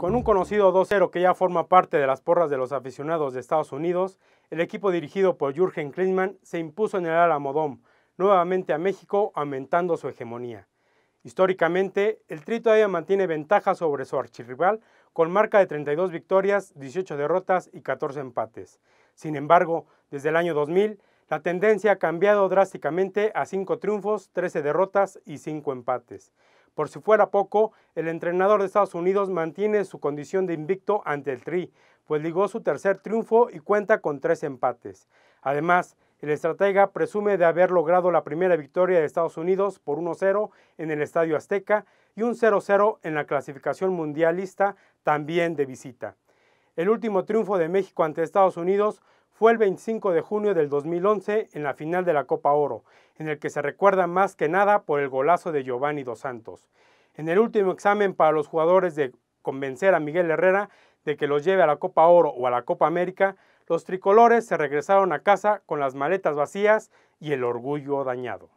Con un conocido 2-0 que ya forma parte de las porras de los aficionados de Estados Unidos, el equipo dirigido por Jürgen Klinsmann se impuso en el Alamodón, nuevamente a México, aumentando su hegemonía. Históricamente, el Tri todavía mantiene ventaja sobre su archirrival, con marca de 32 victorias, 18 derrotas y 14 empates. Sin embargo, desde el año 2000, la tendencia ha cambiado drásticamente a 5 triunfos, 13 derrotas y 5 empates. Por si fuera poco, el entrenador de Estados Unidos mantiene su condición de invicto ante el Tri, pues ligó su tercer triunfo y cuenta con tres empates. Además, el estratega presume de haber logrado la primera victoria de Estados Unidos por 1-0 en el Estadio Azteca y un 0-0 en la clasificación mundialista también de visita. El último triunfo de México ante Estados Unidos fue el 25 de junio del 2011 en la final de la Copa Oro, en el que se recuerda más que nada por el golazo de Giovanni Dos Santos. En el último examen para los jugadores de convencer a Miguel Herrera de que los lleve a la Copa Oro o a la Copa América, los tricolores se regresaron a casa con las maletas vacías y el orgullo dañado.